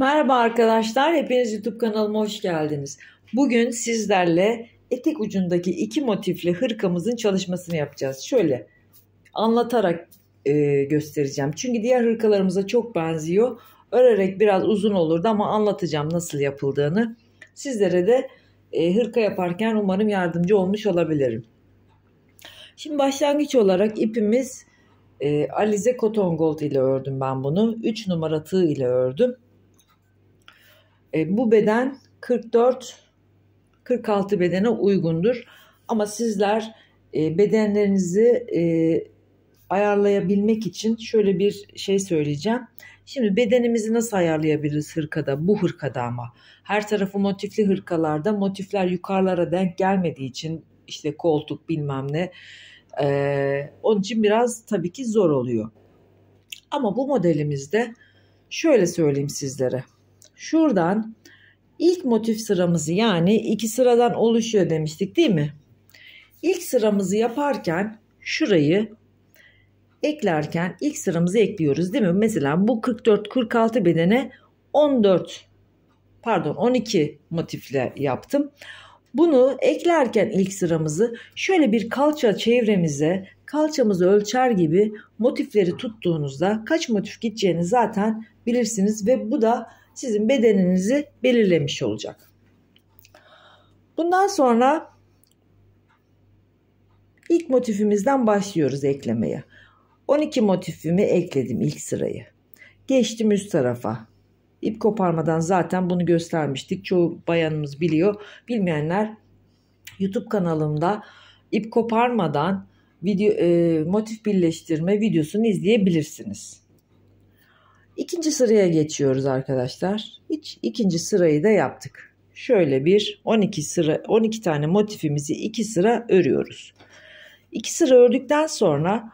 Merhaba arkadaşlar, hepiniz YouTube kanalıma hoş geldiniz. Bugün sizlerle etek ucundaki iki motifli hırkamızın çalışmasını yapacağız. Şöyle anlatarak e, göstereceğim. Çünkü diğer hırkalarımıza çok benziyor. Örerek biraz uzun olurdu ama anlatacağım nasıl yapıldığını. Sizlere de e, hırka yaparken umarım yardımcı olmuş olabilirim. Şimdi başlangıç olarak ipimiz e, Alize Cotton Gold ile ördüm ben bunu. 3 numara tığ ile ördüm. E, bu beden 44-46 bedene uygundur. Ama sizler e, bedenlerinizi e, ayarlayabilmek için şöyle bir şey söyleyeceğim. Şimdi bedenimizi nasıl ayarlayabiliriz hırkada? Bu hırkada ama. Her tarafı motifli hırkalarda motifler yukarılara denk gelmediği için işte koltuk bilmem ne. Ee, onun için biraz tabii ki zor oluyor. Ama bu modelimizde şöyle söyleyeyim sizlere. Şuradan ilk motif sıramızı yani iki sıradan oluşuyor demiştik değil mi? İlk sıramızı yaparken şurayı eklerken ilk sıramızı ekliyoruz değil mi? Mesela bu 44-46 bedene 14 pardon 12 motifle yaptım. Bunu eklerken ilk sıramızı şöyle bir kalça çevremize kalçamızı ölçer gibi motifleri tuttuğunuzda kaç motif gideceğini zaten bilirsiniz ve bu da sizin bedeninizi belirlemiş olacak. Bundan sonra ilk motifimizden başlıyoruz eklemeye. 12 motifimi ekledim ilk sırayı. Geçtim üst tarafa. İp koparmadan zaten bunu göstermiştik. Çoğu bayanımız biliyor. Bilmeyenler YouTube kanalımda ip koparmadan video e, motif birleştirme videosunu izleyebilirsiniz. İkinci sıraya geçiyoruz arkadaşlar. Hiç ikinci sırayı da yaptık. Şöyle bir 12 sıra 12 tane motifimizi 2 sıra örüyoruz. 2 sıra ördükten sonra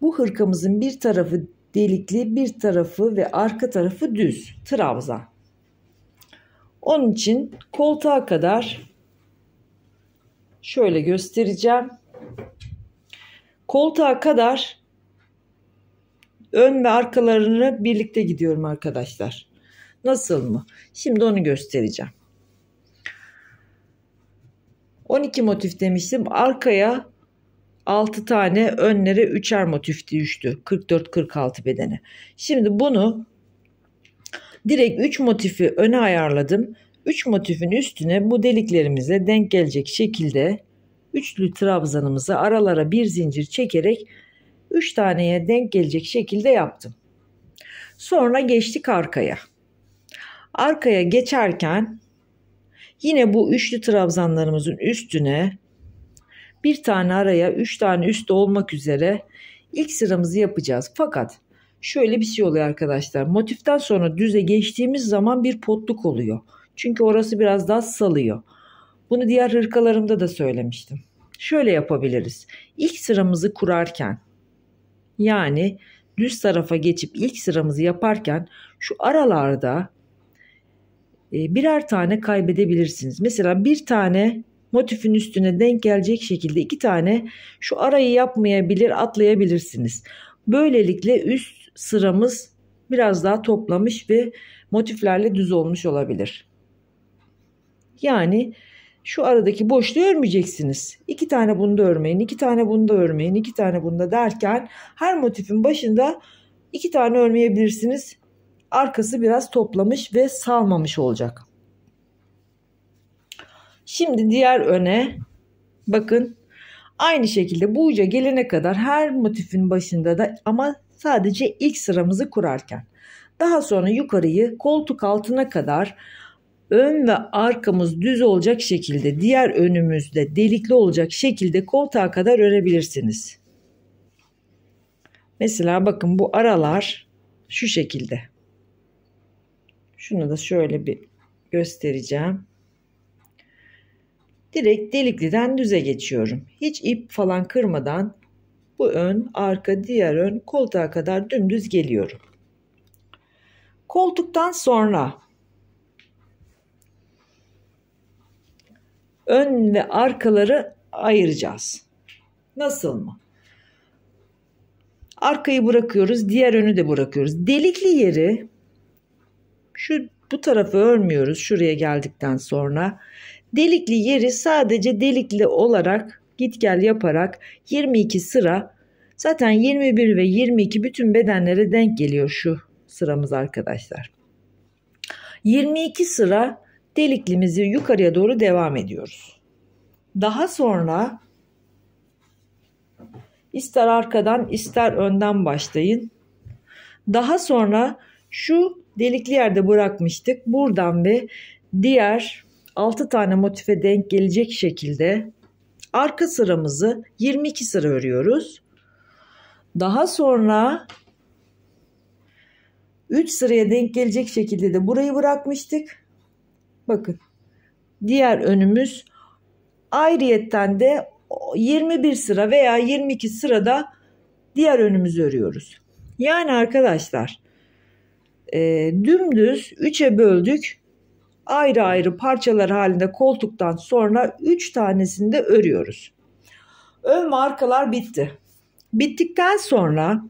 bu hırkamızın bir tarafı delikli, bir tarafı ve arka tarafı düz trabzan. Onun için koltuğa kadar şöyle göstereceğim. Koltuğa kadar Ön ve arkalarını birlikte gidiyorum arkadaşlar. Nasıl mı? Şimdi onu göstereceğim. 12 motif demiştim. Arkaya 6 tane önlere 3'er motif düştü. 44-46 bedene. Şimdi bunu direkt 3 motifi öne ayarladım. 3 motifin üstüne bu deliklerimize denk gelecek şekilde üçlü trabzanımızı aralara bir zincir çekerek 3 taneye denk gelecek şekilde yaptım. Sonra geçtik arkaya. Arkaya geçerken yine bu üçlü trabzanlarımızın üstüne bir tane araya 3 tane üstte olmak üzere ilk sıramızı yapacağız. Fakat şöyle bir şey oluyor arkadaşlar. Motiften sonra düze geçtiğimiz zaman bir potluk oluyor. Çünkü orası biraz daha salıyor. Bunu diğer hırkalarımda da söylemiştim. Şöyle yapabiliriz. İlk sıramızı kurarken yani düz tarafa geçip ilk sıramızı yaparken şu aralarda e, birer tane kaybedebilirsiniz. Mesela bir tane motifin üstüne denk gelecek şekilde iki tane şu arayı yapmayabilir atlayabilirsiniz. Böylelikle üst sıramız biraz daha toplamış ve motiflerle düz olmuş olabilir. Yani şu aradaki boşluğu örmeyeceksiniz. İki tane bunda örmeyin, iki tane bunda örmeyin, iki tane bunda derken her motifin başında iki tane örmeyebilirsiniz. Arkası biraz toplamış ve salmamış olacak. Şimdi diğer öne bakın aynı şekilde bu uca gelene kadar her motifin başında da ama sadece ilk sıramızı kurarken daha sonra yukarıyı koltuk altına kadar ön ve arkamız düz olacak şekilde diğer önümüzde delikli olacak şekilde koltuğa kadar örebilirsiniz. Mesela bakın bu aralar şu şekilde. Şunu da şöyle bir göstereceğim. Direkt delikliden düze geçiyorum. Hiç ip falan kırmadan bu ön, arka, diğer ön koltuğa kadar dümdüz geliyorum. Koltuktan sonra ön ve arkaları ayıracağız. Nasıl mı? Arkayı bırakıyoruz, diğer önü de bırakıyoruz. Delikli yeri şu bu tarafı örmüyoruz şuraya geldikten sonra. Delikli yeri sadece delikli olarak git gel yaparak 22 sıra zaten 21 ve 22 bütün bedenlere denk geliyor şu sıramız arkadaşlar. 22 sıra deliklimizi yukarıya doğru devam ediyoruz. Daha sonra ister arkadan ister önden başlayın. Daha sonra şu delikli yerde bırakmıştık. Buradan ve diğer 6 tane motife denk gelecek şekilde arka sıramızı 22 sıra örüyoruz. Daha sonra 3 sıraya denk gelecek şekilde de burayı bırakmıştık. Bakın diğer önümüz ayrıyetten de 21 sıra veya 22 sırada diğer önümüzü örüyoruz. Yani arkadaşlar e, dümdüz 3'e böldük ayrı ayrı parçalar halinde koltuktan sonra 3 tanesini de örüyoruz. Ön markalar bitti. Bittikten sonra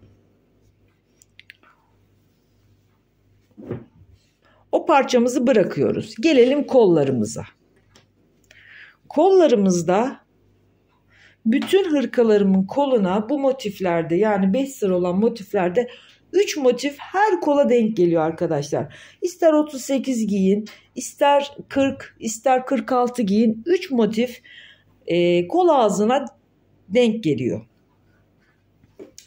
O parçamızı bırakıyoruz. Gelelim kollarımıza. Kollarımızda bütün hırkalarımın koluna bu motiflerde yani 5 sıra olan motiflerde 3 motif her kola denk geliyor arkadaşlar. İster 38 giyin, ister 40, ister 46 giyin. 3 motif e, kol ağzına denk geliyor.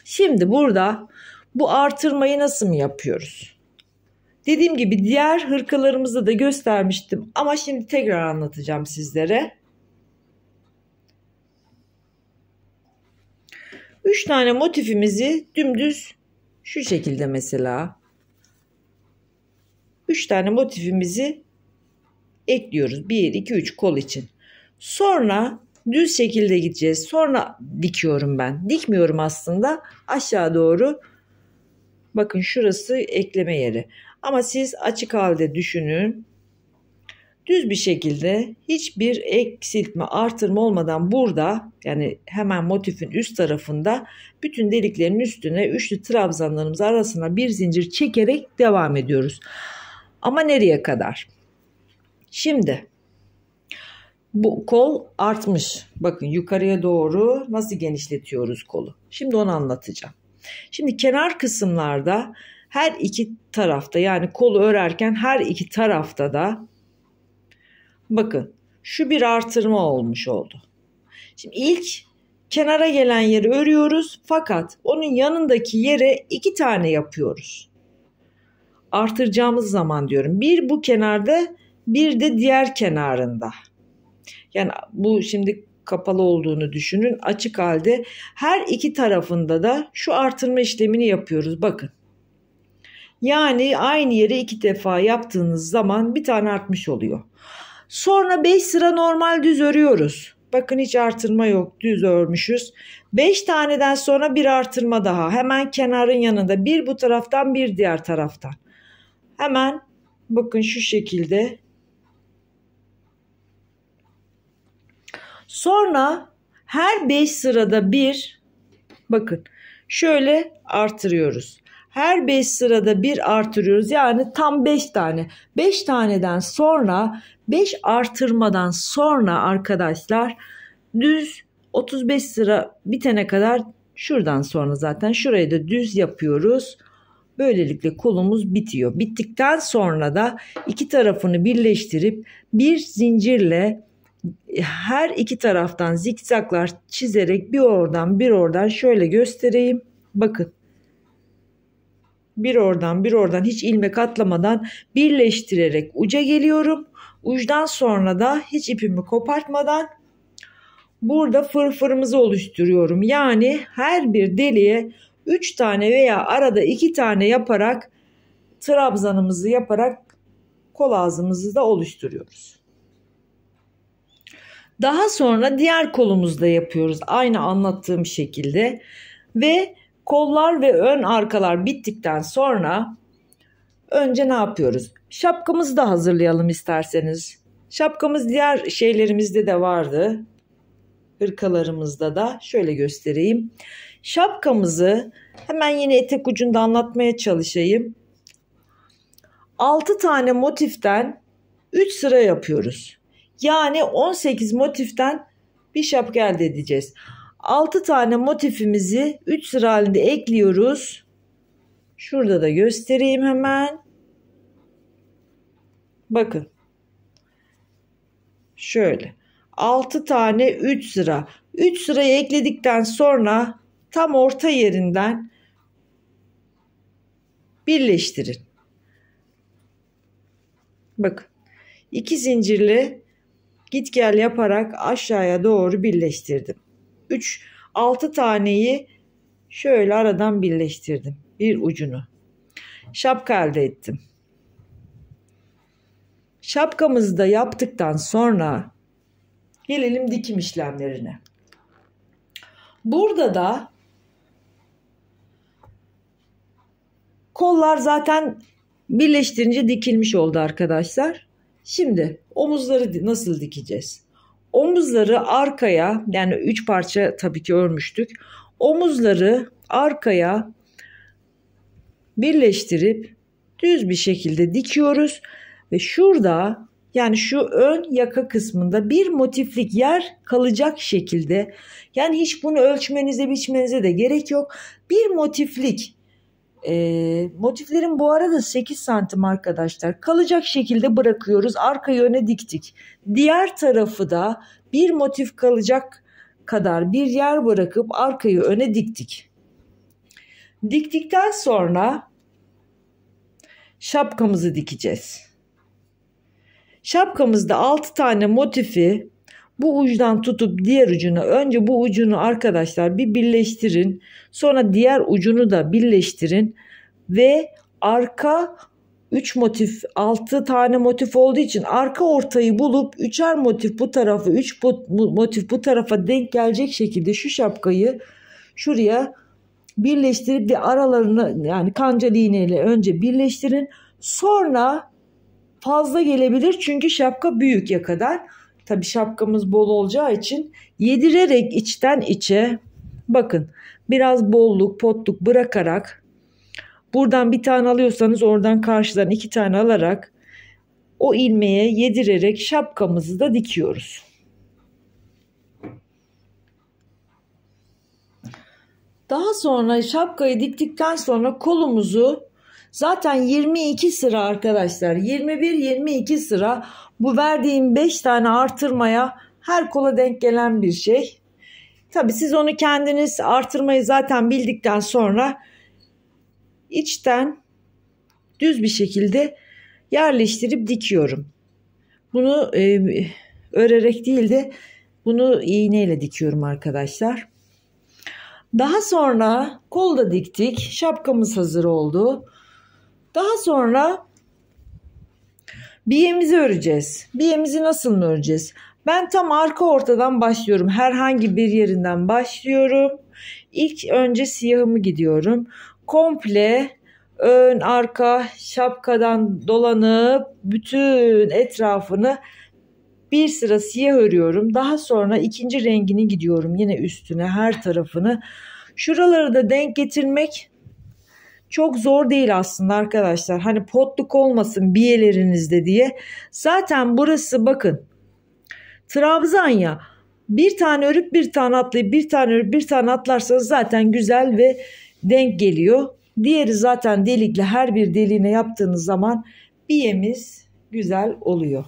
Şimdi burada bu artırmayı nasıl mı yapıyoruz? Dediğim gibi diğer hırkalarımızda da göstermiştim ama şimdi tekrar anlatacağım sizlere. 3 tane motifimizi dümdüz şu şekilde mesela 3 tane motifimizi ekliyoruz. 1 2 3 kol için. Sonra düz şekilde gideceğiz. Sonra dikiyorum ben. Dikmiyorum aslında. Aşağı doğru. Bakın şurası ekleme yeri. Ama siz açık halde düşünün. Düz bir şekilde hiçbir eksiltme, artırma olmadan burada yani hemen motifin üst tarafında bütün deliklerin üstüne üçlü trabzanlarımız arasına bir zincir çekerek devam ediyoruz. Ama nereye kadar? Şimdi bu kol artmış. Bakın yukarıya doğru nasıl genişletiyoruz kolu. Şimdi onu anlatacağım. Şimdi kenar kısımlarda her iki tarafta yani kolu örerken her iki tarafta da bakın şu bir artırma olmuş oldu. Şimdi ilk kenara gelen yeri örüyoruz fakat onun yanındaki yere iki tane yapıyoruz. Artıracağımız zaman diyorum bir bu kenarda bir de diğer kenarında. Yani bu şimdi kapalı olduğunu düşünün açık halde her iki tarafında da şu artırma işlemini yapıyoruz bakın. Yani aynı yere iki defa yaptığınız zaman bir tane artmış oluyor. Sonra 5 sıra normal düz örüyoruz. Bakın hiç artırma yok düz örmüşüz. 5 taneden sonra bir artırma daha. Hemen kenarın yanında bir bu taraftan bir diğer taraftan. Hemen bakın şu şekilde. Sonra her 5 sırada bir bakın şöyle artırıyoruz her 5 sırada bir artırıyoruz. Yani tam 5 tane. 5 taneden sonra 5 artırmadan sonra arkadaşlar düz 35 sıra bitene kadar şuradan sonra zaten şurayı da düz yapıyoruz. Böylelikle kolumuz bitiyor. Bittikten sonra da iki tarafını birleştirip bir zincirle her iki taraftan zikzaklar çizerek bir oradan bir oradan şöyle göstereyim. Bakın bir oradan bir oradan hiç ilmek atlamadan birleştirerek uca geliyorum. Uçtan sonra da hiç ipimi kopartmadan burada fırfırımızı oluşturuyorum. Yani her bir deliğe 3 tane veya arada 2 tane yaparak trabzanımızı yaparak kol ağzımızı da oluşturuyoruz. Daha sonra diğer kolumuzda yapıyoruz aynı anlattığım şekilde ve Kollar ve ön arkalar bittikten sonra önce ne yapıyoruz? Şapkamızı da hazırlayalım isterseniz. Şapkamız diğer şeylerimizde de vardı. Hırkalarımızda da şöyle göstereyim. Şapkamızı hemen yine etek ucunda anlatmaya çalışayım. 6 tane motiften 3 sıra yapıyoruz. Yani 18 motiften bir şapka elde edeceğiz. 6 tane motifimizi 3 sıra halinde ekliyoruz. Şurada da göstereyim hemen. Bakın. Şöyle. 6 tane 3 sıra. 3 sırayı ekledikten sonra tam orta yerinden birleştirin. Bakın. 2 zincirli git gel yaparak aşağıya doğru birleştirdim. 3 6 taneyi şöyle aradan birleştirdim. Bir ucunu. Şapka elde ettim. Şapkamızı da yaptıktan sonra gelelim dikim işlemlerine. Burada da kollar zaten birleştirince dikilmiş oldu arkadaşlar. Şimdi omuzları nasıl dikeceğiz? Omuzları arkaya yani üç parça tabii ki örmüştük. Omuzları arkaya birleştirip düz bir şekilde dikiyoruz ve şurada yani şu ön yaka kısmında bir motiflik yer kalacak şekilde yani hiç bunu ölçmenize biçmenize de gerek yok. Bir motiflik e, motiflerin bu arada 8 santim arkadaşlar. Kalacak şekilde bırakıyoruz. Arka yöne diktik. Diğer tarafı da bir motif kalacak kadar bir yer bırakıp arkayı öne diktik. Diktikten sonra şapkamızı dikeceğiz. Şapkamızda 6 tane motifi bu ucdan tutup diğer ucunu önce bu ucunu arkadaşlar bir birleştirin. Sonra diğer ucunu da birleştirin ve arka 3 motif 6 tane motif olduğu için arka ortayı bulup üçer motif bu tarafı, 3 motif bu tarafa denk gelecek şekilde şu şapkayı şuraya birleştirip bir aralarını yani kancalı iğneyle önce birleştirin. Sonra fazla gelebilir çünkü şapka büyük ya kadar. Tabii şapkamız bol olacağı için yedirerek içten içe bakın biraz bolluk potluk bırakarak buradan bir tane alıyorsanız oradan karşıdan iki tane alarak o ilmeğe yedirerek şapkamızı da dikiyoruz. Daha sonra şapkayı diktikten sonra kolumuzu Zaten 22 sıra arkadaşlar 21-22 sıra bu verdiğim 5 tane artırmaya her kola denk gelen bir şey. Tabi siz onu kendiniz artırmayı zaten bildikten sonra içten düz bir şekilde yerleştirip dikiyorum. Bunu e, örerek değil de bunu iğneyle dikiyorum arkadaşlar. Daha sonra kolda diktik. Şapkamız hazır oldu. Daha sonra Biyemizi öreceğiz. Biyemizi nasıl mı öreceğiz? Ben tam arka ortadan başlıyorum. Herhangi bir yerinden başlıyorum. İlk önce siyahımı gidiyorum. Komple ön arka şapkadan dolanıp bütün etrafını bir sıra siyah örüyorum. Daha sonra ikinci rengini gidiyorum yine üstüne her tarafını. Şuraları da denk getirmek çok zor değil aslında arkadaşlar. Hani potluk olmasın biyelerinizde diye. Zaten burası bakın. Trabzan ya. Bir tane örüp bir tane atlayıp bir tane örüp bir tane atlarsanız zaten güzel ve denk geliyor. Diğeri zaten delikli her bir deliğine yaptığınız zaman biyemiz güzel oluyor.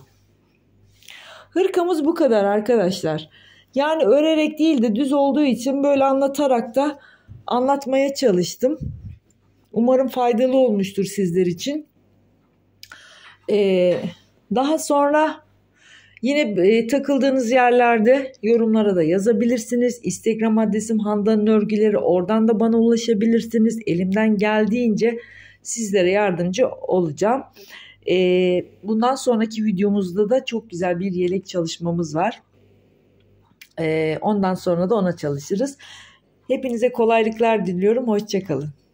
Hırkamız bu kadar arkadaşlar. Yani örerek değil de düz olduğu için böyle anlatarak da anlatmaya çalıştım. Umarım faydalı olmuştur sizler için. Ee, daha sonra yine e, takıldığınız yerlerde yorumlara da yazabilirsiniz. Instagram adresim Handan'ın örgüleri oradan da bana ulaşabilirsiniz. Elimden geldiğince sizlere yardımcı olacağım. Ee, bundan sonraki videomuzda da çok güzel bir yelek çalışmamız var. Ee, ondan sonra da ona çalışırız. Hepinize kolaylıklar diliyorum. Hoşçakalın.